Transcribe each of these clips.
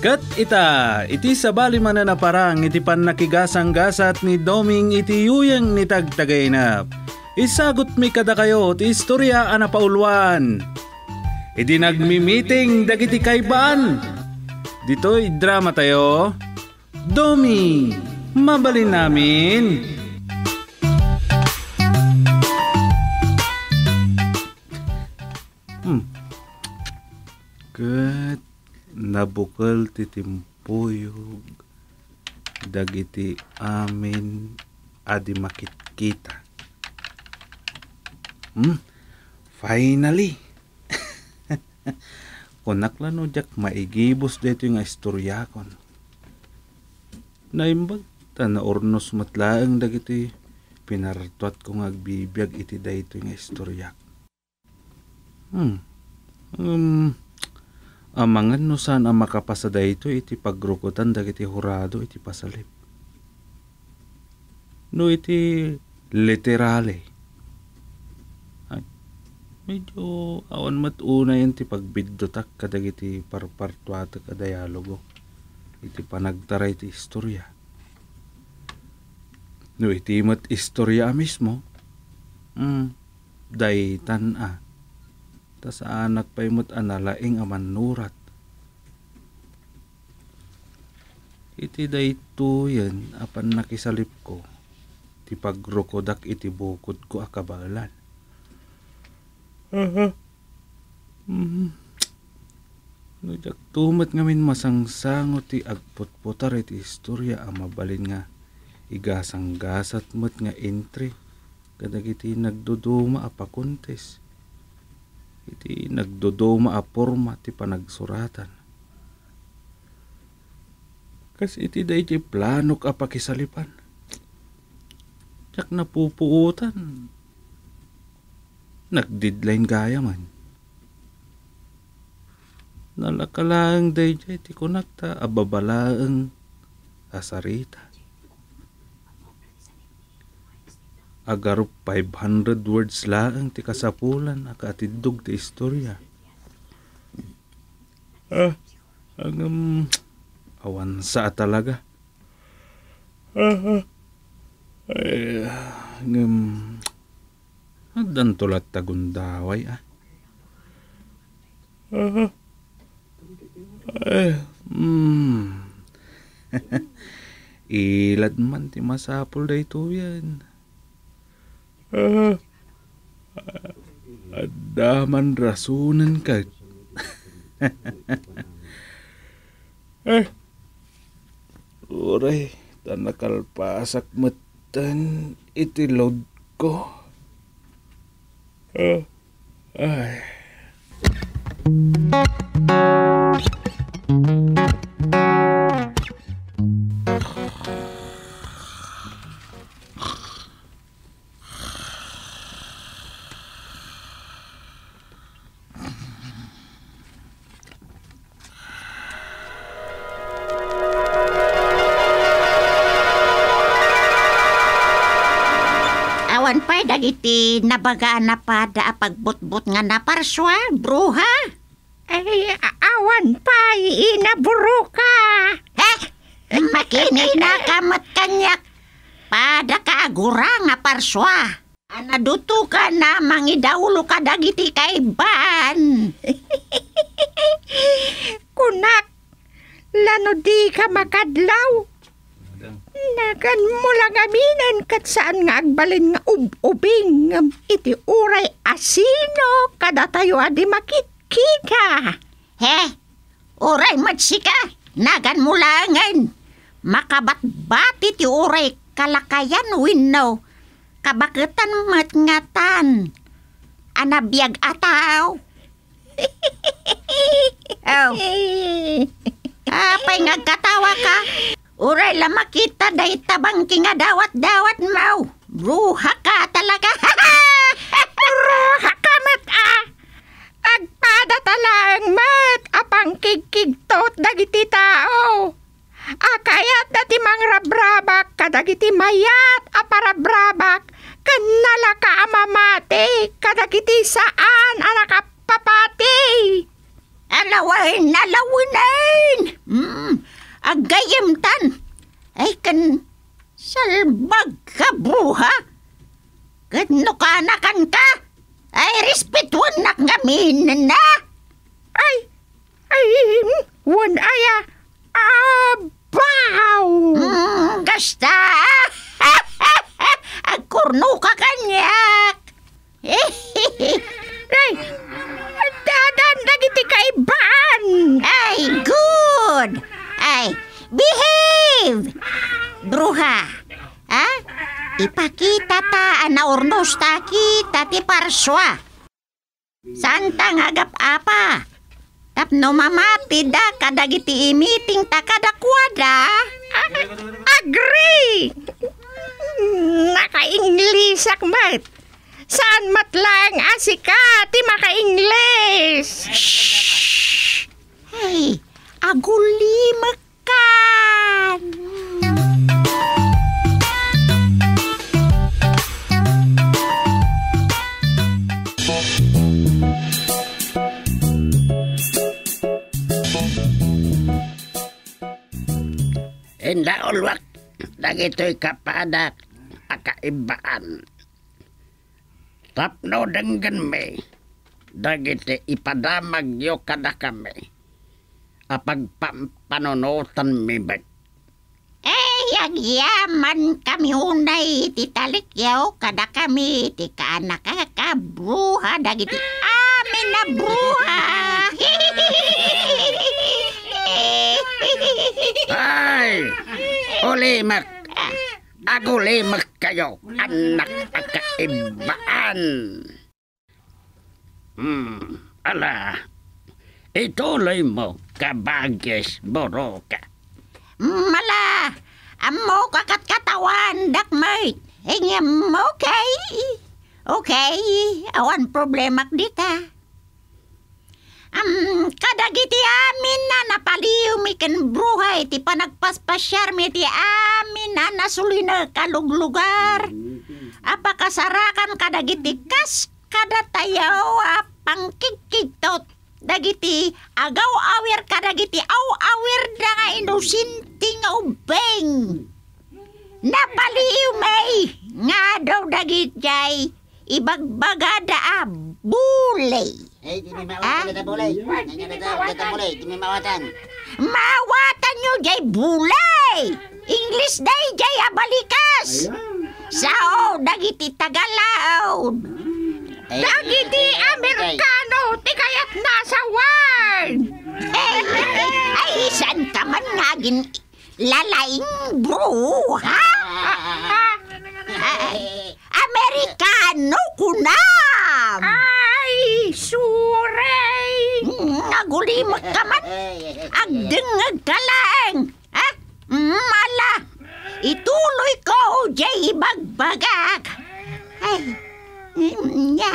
Kat ita, iti sabali man na parang iti pan nakigasang-gasat ni Doming iti yuyang ni tagtagaynap. Isagot mi kada kayo ti istorya ana pauluan. Iti nagmi-meeting dagiti kaybaan. Dito'y drama tayo. Doming, mabalin namin. Hmm. Good nabukal ti timpuyog dagiti amin adi makitkita hmm finally kunakla no jak maigibos dito nga istoryakon naimbag tanaornos matlaang dagiti pinartuat nga agbibiyag iti dayto nga istoryak hmm um, amangan no saan ang makapasa ito iti pagrukutan dagiti hurado iti pasalip. No iti literale. Ay, medyo awan matuna yan ti pagbiddotak kadagiti parpartuata kadayalogo. Iti panagtara iti istorya. No iti mat istorya mismo. Mm, a ah ta sa anak paymot analaing amanurat iti dayto yan apan nakisalip ko ti pagrokodak iti bukod ko akabalan uh-huh. mm-hmm. no jak tumat ngamin masangsango ti agputputar iti istorya ang mabalin nga igasang gasat mat nga entry kadag iti nagduduma apakuntes iti nagdodoma a porma ti panagsuratan kas iti da iti planok a pakisalipan tsak napupuutan nagdidlain gaya man nalakalang day ti konakta ababalaang asarita agarop 500 words laang ti kasapulan akaatidog ti istorya. Ah, ang um, awan sa talaga. Ah, ah. Ay, ang um, hadan tulat tagundaway ah. Ah, ah. ay, mm. Ilad man ti masapul da ito yan. Uh, at rasunan ka. eh, uray, tanakalpasak matan itilod ko. Uh, ay. Thank you. iti nabagaan na pa da pagbutbut nga na naparswa, bruha. Ay, awan pa, inaburo ka. Eh, makini na kamat kanyak. Pada ka agura nga parswa. Anaduto ka na mangidaulo ka dagiti ban. Kunak, lano di ka makadlaw. Nagan mo lang aminan kat saan nga agbalin nga ub-ubing iti uray asino kada tayo adi makitkika. He, uray matsika, nagan mo langan. Makabatbat iti uray kalakayan winnow. Kabaketan matngatan. Anabiyag ataw. oh. Apay katawa ka. Uray la makita day tabang kingadawat-dawat mau. Ruhak Behave! Bruha! Ha? Ipakita ta anaurnos ta kita ti parswa. Santa ngagap apa? Tapno mamati da kadagiti imiting ta kada kadakwada. Agree! Naka-Inglesak mat. Saan matlang asika ti maka-Ingles? Hey, aguli makan. Indah ulwak tuh kapada akaibaan. Tapno denggen me dagiti ipadamag yo kada kami. apagpampanonotan mi bet. Eh, yagyaman kami unay iti talikyaw kada kami iti kaanak dagiti amin na bruha. Ay, ulimak. Ako limak kayo, anak at kaibaan. Hmm, ala, Ituloy e mo, kabagyes buruka. Mala, amo kakat katawan, dakmate. Ingem, okay. Okay, awan problema dita. Um, kadagiti amin na napaliw mi ken bruhay ti panagpaspasyar mi ti amin na nasuli na kaluglugar. Apakasarakan kadagiti kas kada tayaw apang kikiktot dagiti agaw awir ka dagiti aw awir da nga inusinti nga ubeng. Napaliw may nga daw dagitay ibagbaga da ah, bulay. Eh, di mawatan ah? bulay. Di mi mawatan bulay. mawatan. Mawatan nyo jay bulay. English day jay abalikas. Sao dagiti Tagalog. Ay, eh, Dagiti eh, eh, Amerikano, di kaya't nasa ward! Ay, ay, saan ka man nagin lalaing bro, ha? Ah, ah, ah. Ay, Amerikano kunam! Ay, suray! Nagulimak ka man, agdingag ka lang, ha? Mala, ituloy ko, Jay, Bagbagak. Ay, Nya,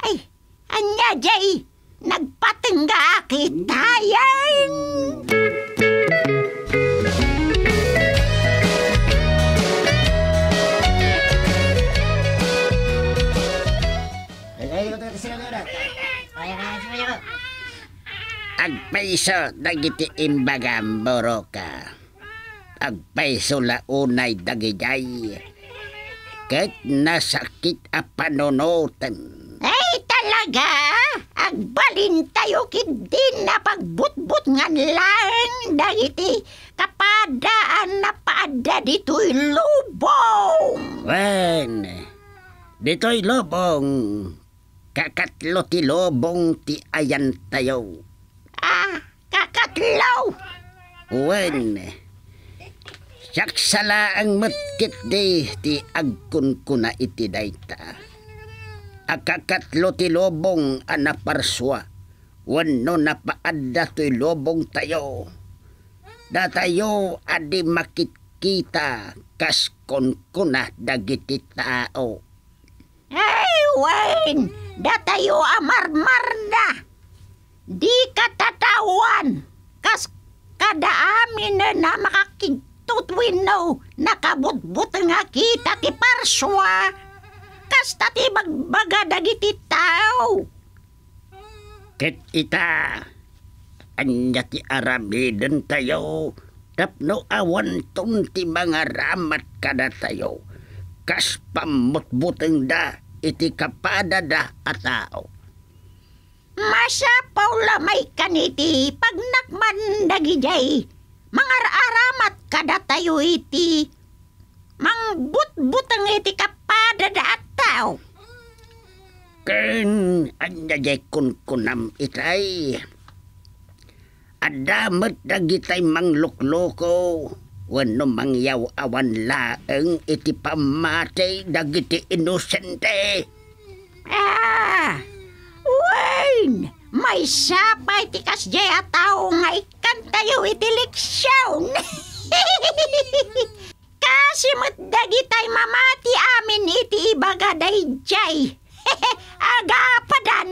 ay, anya jay, nagpatingga kita yan. Agpaiso dagiti imbagam boroka. Agpaiso launay dagijay. Bakit nasakit a panunutan? Ay talaga! Agbalin tayo din na pagbutbut nga lang dagiti kapadaan na paada dito'y lubong. Wen, dito'y lubong. Kakatlo ti lubong ti ayan tayo. Ah, kakatlo! Wen, Saksala ang matkit di, ti agkun ko na iti dayta. Akakatlo ti lobong anaparswa, wano napaadda ti lobong tayo. Datayo adi makikita, kas kon kuna dagiti tao. Hey, Wayne! Datayo amarmarda! Di katatawan! Kas kada amin na makakig tutwinaw, nakabutbut nga kita ti parswa, kasta ti magbaga dagiti tao. Ket ita, anya ti aramidan tayo, tapno awan tong ti mga ramat kada tayo, kas pamutbuteng da, iti kapada da atao. Masapaw lamay kaniti, pagnakman dagijay, mga aramat kada tayo iti mangbutbutang iti kapada da tao. Ken, anyayay kun kunam itay. Adamat dagitay manglukloko. Wano mangyaw awan laeng iti pamatay dagiti inosente. Ah, Wayne! May sapay tikas jay ataw nga ikan tayo itiliksyon! Kasimot dagitay mamati amin iti ibaga dayjay. Agapadan.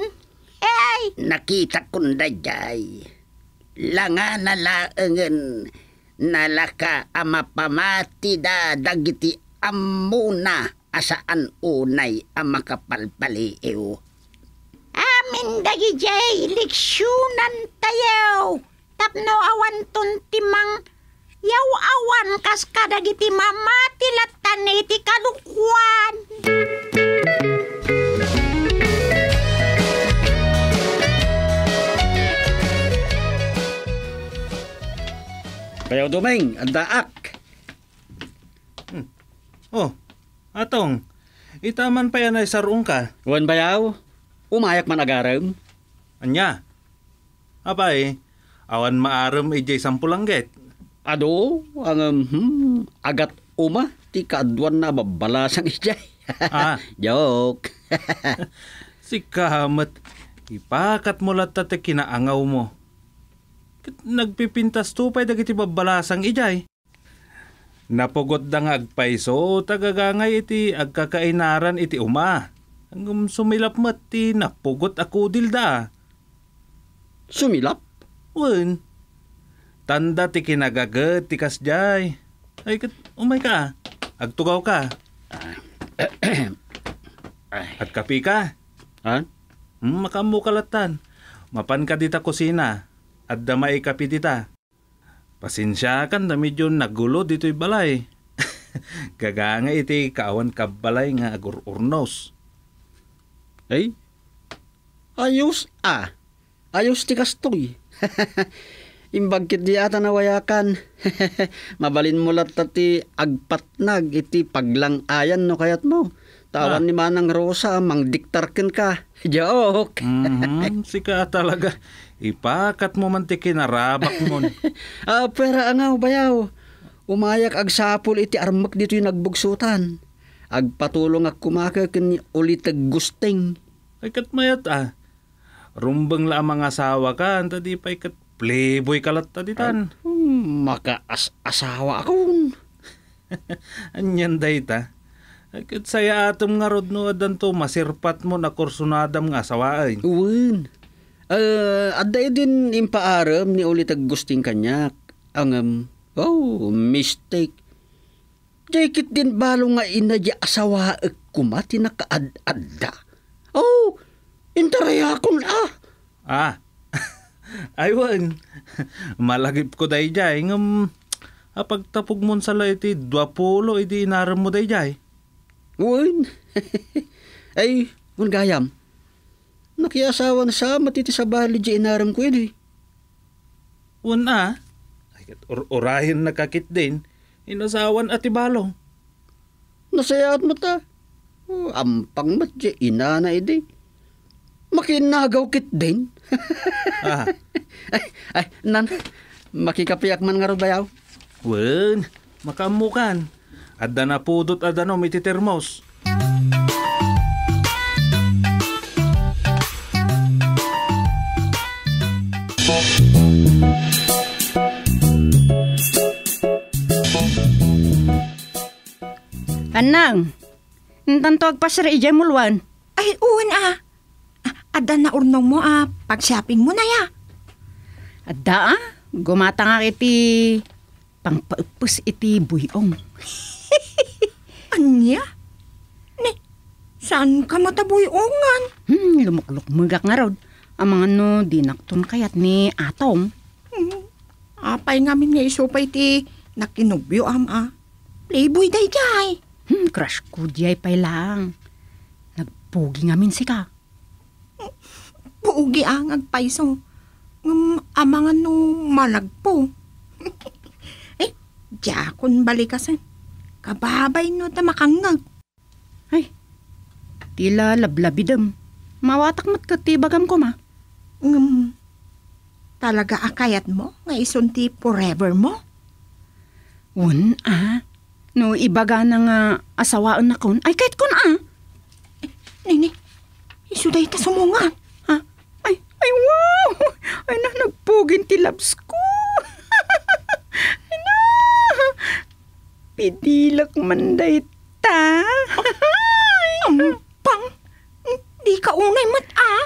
Ay! Nakita kong dayjay. Langa na laengen nalaka ama pamati da dagiti amuna asaan unay ama kapalpali Amin Amin dagijay leksyonan tayo. Tapno awan tuntimang timang Yaw awan kas kada giti mamati latan iti kadukwan. Kayaw dumeng, andaak. Hmm. Oh, atong, itaman pa yan ay sarong ka. Uwan bayaw, umayak man agaram. Anya, apay, awan maaram ijay sampulangget. Ado, ang um, hmm, agat uma, ti kaadwan na babalasang ijay. ah. Joke. si kahamat, ipakat mo lahat at kinaangaw mo. Nagpipintas tupay dagiti babalasang ijay. Napugot dang agpaiso, tagagangay iti agkakainaran iti uma. Ang sumilap mat ti napugot ako dilda. Sumilap? Wen. Tanda ti kinagagat ti kasjay. Ay, kat, umay ka. Agtugaw ka. At kapi ka. Ha? Hmm, makamukalatan. Mapan ka dita kusina. At damay kapi dita. Pasensya kan na medyo nagulo dito'y balay. Gaganga iti kawan kabalay nga agururnos. Ay? Ayos ah. Ayos ti kastoy. imbagkit di ata nawayakan. Mabalin mo lat tati agpatnag iti paglang ayan no kayat mo. Tawan ah. ni Manang Rosa, mang diktarkin ka. Joke. mm-hmm. Sika talaga. Ipakat mo ti kinarabak mo. ah, pera angaw, bayaw. Umayak agsapol iti armak dito yung nagbugsutan. Agpatulong ak kumaka ni ulit gusting. Ay kat mayat ah. Rumbang la mga asawa ka, anta di pa ikat Playboy kalat taditan. Um, hmm, Makaas-asawa akong. Anyan day ta. Agad saya atom nga rod no adan to masirpat mo na kursunadam nga asawain. Uwin. Uh, ah, aday din impaaram ni ulit gusting kanyak. Ang um, oh, mistake. Dikit din balo nga inadya asawa ek eh, kumati na kaad-adda. Oh, intaraya akong ah. Ah, Aywan, malagip ko day jay. Ngam, apag tapog mon sa iti dwapulo iti inaram mo day jay. Uwin, ay, kung gayam, nakiasawa na sa matiti sa bahali di inaram ko yun eh. Wan ah, or orahin nakakit din, inasawan at ibalo. Nasaya at mata, oh, ampang mat di inana iti makinagaw kit din. ah. ay, ay, nan, makikapiyak man nga ro bayaw. Wen, makamukan. Adda na pudot adda no may titermos. Anang, nantantog pa sir ijay mulwan. Ay, uwan ah adan na urnaw mo a ah, pag-shopping mo na ya. Adda ah, gumata nga iti pangpaupos iti buyong. Anya? Ne, saan ka matabuyongan? Hmm, lumuklok mugak nga rod. Ang mga ano, dinakton kayat ni Atong. Hmm, apay nga min nga isupay ti nakinubyo am a. Ah. Playboy day jay. Hmm, crush ko jay pa lang. Nagpugi nga min si ka. Puugi ang ah, agpaiso. Um, mm, amangan no malagpo. Ay, diyakon balikasan. Kababay no ta makangag. Ay, tila lablabidam. Mawatak mat katibagam ko ma. Um, talaga akayat mo nga isunti forever mo? Un, ah. No, ibaga na nga asawaan na kun. Ay, kahit kun ah. nini, isuday ta sumungan. Ay, wow! Ay, na, nagpugin ti labs ko. Ay, na! Pidilak day ta. Ang di ka unay mat, ah.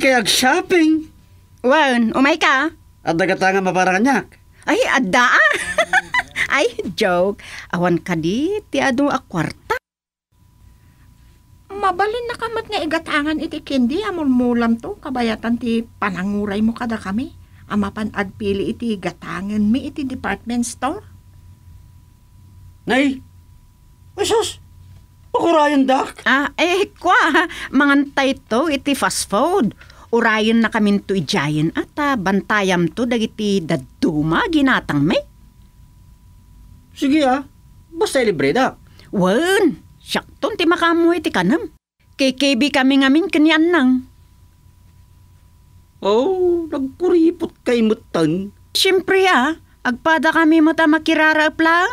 kayag shopping. Wan, umay ka? Adda ka tanga maparanganyak. Ay, adda ah. Ay, joke. Awan ka di, ti adu a kwarta. Mabalin na kamat nga igatangan iti kindi amulmulam to kabayatan ti pananguray mo kada kami. Amapan agpili iti gatangan mi iti department store. Nay, Masos, pakurayan dak. Ah, eh, kwa, mangantay to iti fast food urayon na kami to i-giant at bantayam to dagiti daduma ginatang may. Sige ah, basta libre da. Wan, syakton ti makamuhi ti kanam. Kay KB kami ngamin kanyan nang. Oh, nagkuripot kay mutan. Siyempre ah, agpada kami muta ta makirara lang.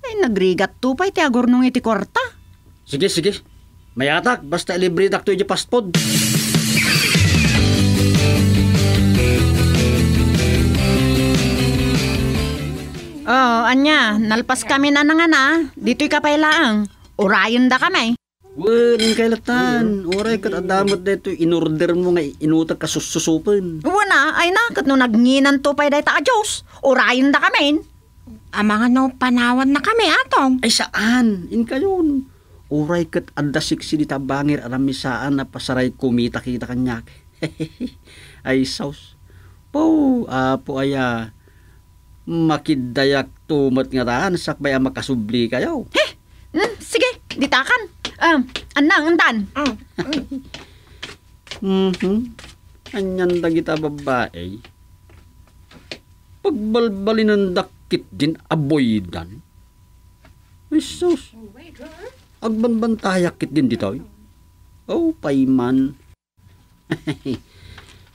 Ay, nagrigat tupay ti agor nung iti korta. Sige, sige. Mayatak, basta libre dak to iti passport. anya, nalpas kami na nga na, dito'y kapailaang. Urayon da kami. Wen, kailatan. Uray kat adamot dito inorder mo nga inutag ka sususupan. Wala, ay na, kat no nagnginan to pa'y dayta a Diyos. Urayon da kami. Ang mga no panawan na kami, atong. Ay saan? In kayon. Uray kat adasik sinita bangir aramisaan na pasaray kumita kita kanyak. ay saus. Po, apo uh, aya makidayak tumot nga raan sakbay ang makasubli kayo. Heh! Mm, sige, ditakan. Um, anang, antan. Mm. hmm Anyan dagita babae. Pagbalbalin ng dakit din aboydan. Isus. Agbanbantayak kit din dito. Eh. Oh, payman.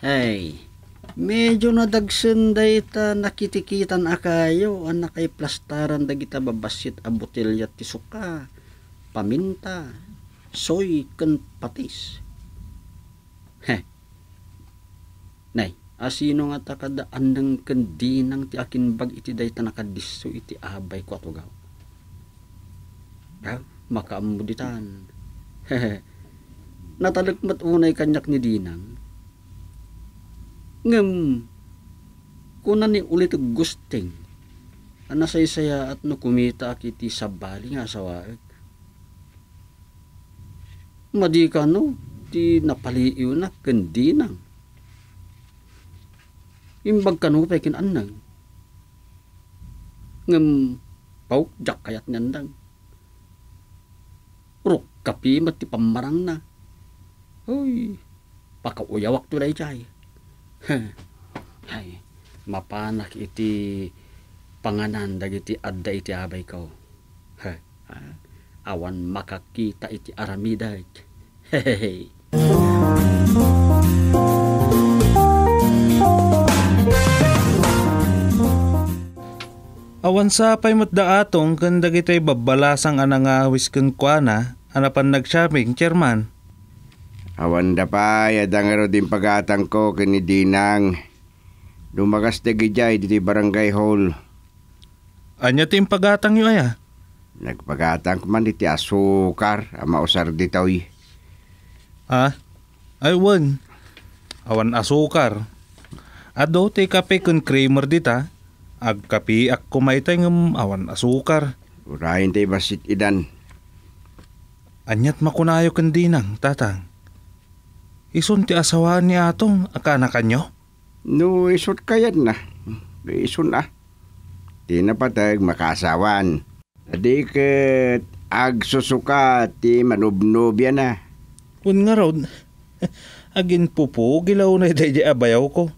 hey medyo nadagsen dayta nakitikitan akayo anak kay plastaran dagita babasit a botelya ti suka paminta soy ken patis heh nay asino nga takada andang ken dinang ti akin bag iti dayta nakadisso iti abay ko atugaw gaw makaambuditan hehe natalagmat unay kanyak ni dinang ngem kunan ni ulit gusting anasaysaya at no kumita akiti sabali nga sawaek madi ka no ti napaliiw na kendi nang imbag kanu pekin annang ngem pauk jak kayat nyandang rok kapi mati pamarang na hoy pakauya waktu dai cai hay hmm. mapanak iti panganan dagiti adda iti abay ko awan makakita iti aramidag hehehe Awan sa paymot daatong kandag ito'y babalasang ananga wiskan kwa na anapan nagshopping chairman. Awan da pa, yadang din pagatang ko kini Dinang. Lumagas da gijay diti barangay hall. Anya ti pagatang yu aya? Nagpagatang man diti asukar, ama usar ditoy. Eh. Ha? ay wan. Awan asukar. Ado ti kape kun creamer dita. Ag kape ak kumaitay ng awan asukar. Urahin tayo basit idan. Anyat makunayo kandinang, tatang. Isun ti asawa ni atong akanakan kanyo? No, isot kayan na. Isun na. Di na patag makasawan. Adikat agsusuka ti manubnubya na. Kun nga rod, agin pupo gilaw na iti abayaw ko.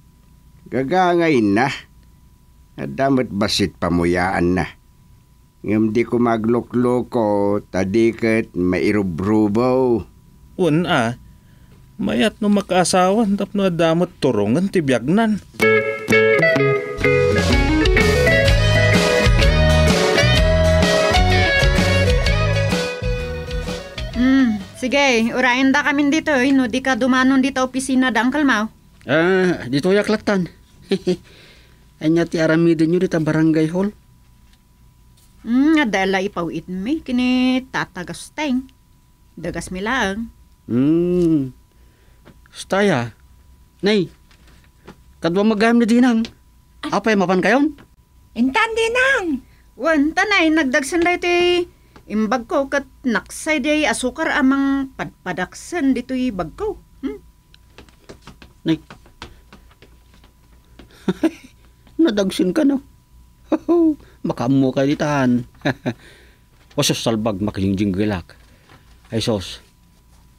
Gagangayin na. Adamat basit pamuyaan na. Ngam di ko maglukloko, tadikat mairubrubaw. Un ah, Mayat no makaasawan tapno adamot turongan ti biyagnan. Mm, sige, urain da kami dito eh, no di ka dumanon dito opisina da Uncle Mau. Ah, dito yaklatan. Anya ti aramide nyo dito barangay hall. Mm, adala ipawit me, kini tatagasteng. Dagas lang. Mm, Staya, nay, kadwa magayam na dinang. Apay mapan kayon? Intan dinang. Wan, tanay, nagdagsan na ti imbag ko kat naksay day asukar amang padpadaksan dito'y bag ko. Hmm? Nay, nadagsin ka no. Makamu ka ditan. Wasos salbag makilingjing gilak. Ay sos.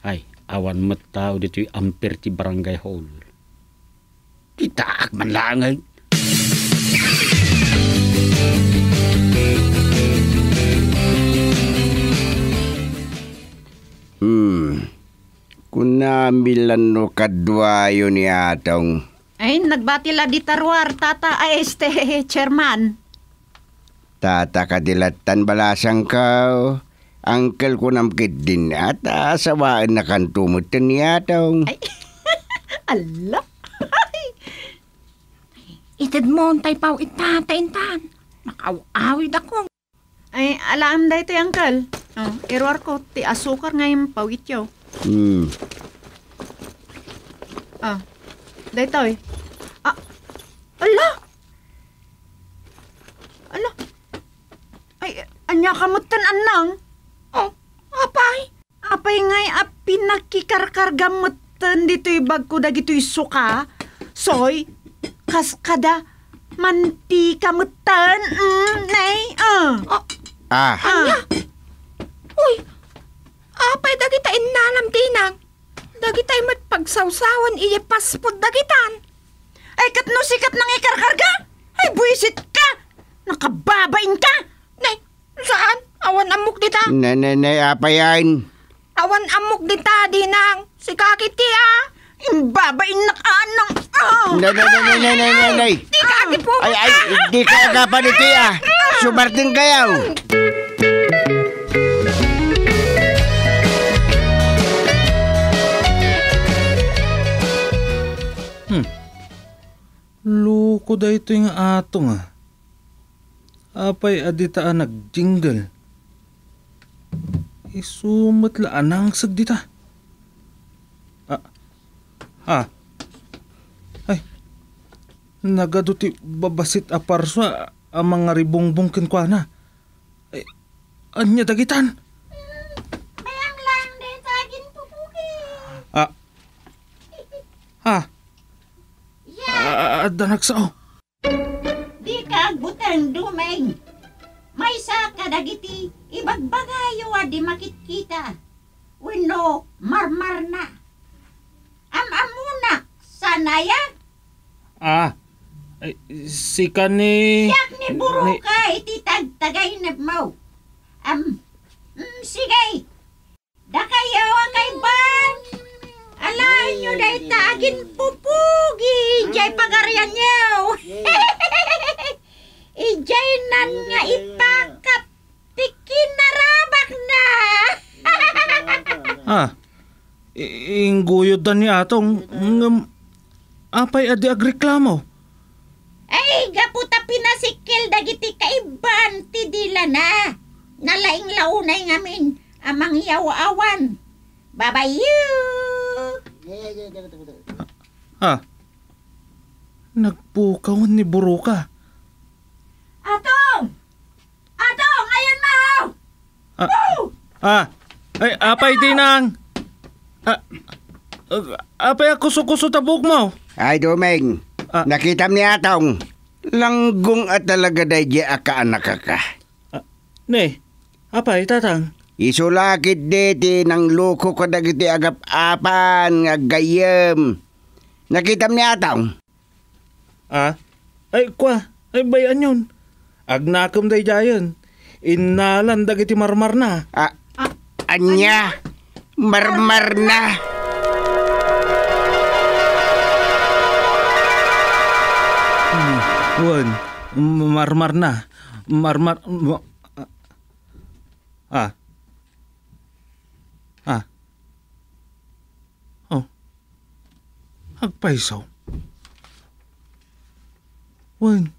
Ay, awan mattao dito'y amper ti barangay hall. Titaak man langay. Hmm. Kunamilan no kadwayo ni atong. Ay, eh, nagbati la di tarwar, tata, ay, este, chairman. Tata kadilat tan balasang kao. Uncle ko namkit din ata asawaan na kantumot niya taong. Ay, ala. Itid mo tay paw itatay tan. Makaw-awid ako. Ay, alam da ito, Uncle. Oh, error ko, ti asukar ngayon pawit ityo. Hmm. Ah, da ito eh. Ah, ala! Ala! Ay, anya kamutan anang. Apay, apay ngay a ah, pinakikarkargam mo dito'y bagko da gito'y suka. Soy, kaskada manti mo tan, mm, nay, uh. ah. Anya? Uy, apay dagita inalam tinang. Dagita ay matpagsawsawan iye paspod dagitan. Ay katno sikat nang ikarkarga? Ay buisit ka! Nakababain ka! Nay, saan? Awan amok dita. ne, apayain. Awan amok dita, dinang. Si kakiti ah. Imbabay na anang. Ah! ne, ne. Di kaki po. Ay, ay, di ka agapan iti ah. Sumarting kayaw. Hmm. Luko da ito yung atong ah. Apay adita aditaan nagjingle. Isumat laan ang sagdita. Ah, ha? Ah. Ay, nagaduti babasit a parswa ang mga ribong ribongbong kinkwana. Ay, anya dagitan? Bayang lang din sa akin pupuki. Eh. Ah, ha? Yeah. Ah, ah, ah danagsa o. Oh. Di ka agbutang dumeng. Maysa kadagiti, ibagbagayo a di makitkita. Wino, marmar na. Amamunak, sanaya? Ah, ay, si ka ni... Siyak ni buro ni... ka, ititag tagay na mo. Um, mm, sige, dakayo ang kay ban. Alain nyo na itagin pupugi, ijay pagarian nyo. ijay nan nga ip Ah, ingguyod na ni atong ng, apay adi agreklamo. Ay, gaputa pinasikil dagiti kaiban ti dila na. Nalaing launay ngamin amang yawawan. Babayu! Ah, nagpukaw ni Buruka. Atong! Atong! Ayan mo! Ah! ah. Ay, apay dinang. Ah, apay kuso-kuso tabuk mo. Ay, Dumeng. Ah. Nakita ni Atong. Langgong at talaga dahi di akaanak ka. Ah, ne, apay tatang. Isulakit diti ng loko ko dagiti agap-apan nga gayem. Nakita niya Atong. Ah, ay kwa, ay bayan yun. Agnakom dahi dayan. Inalan dagiti marmar na. Ah, Anya, marmar na. Won, hmm, Wan, marmar na. Marmar... Ah. ah. Ah. Oh. Agpaisaw. Won.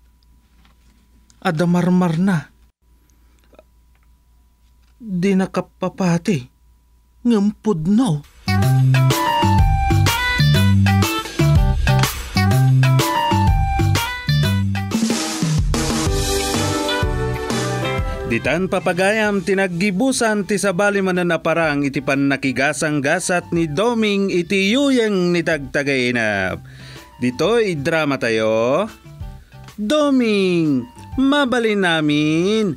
ada marmar na di nakapapati. Ngampod no. Oh. Ditan papagayam tinaggibusan ti sabali mananaparang itipan nakigasang gasat ni Doming iti yuyang ni tagtagainap. Dito idrama tayo. Doming, mabalin namin,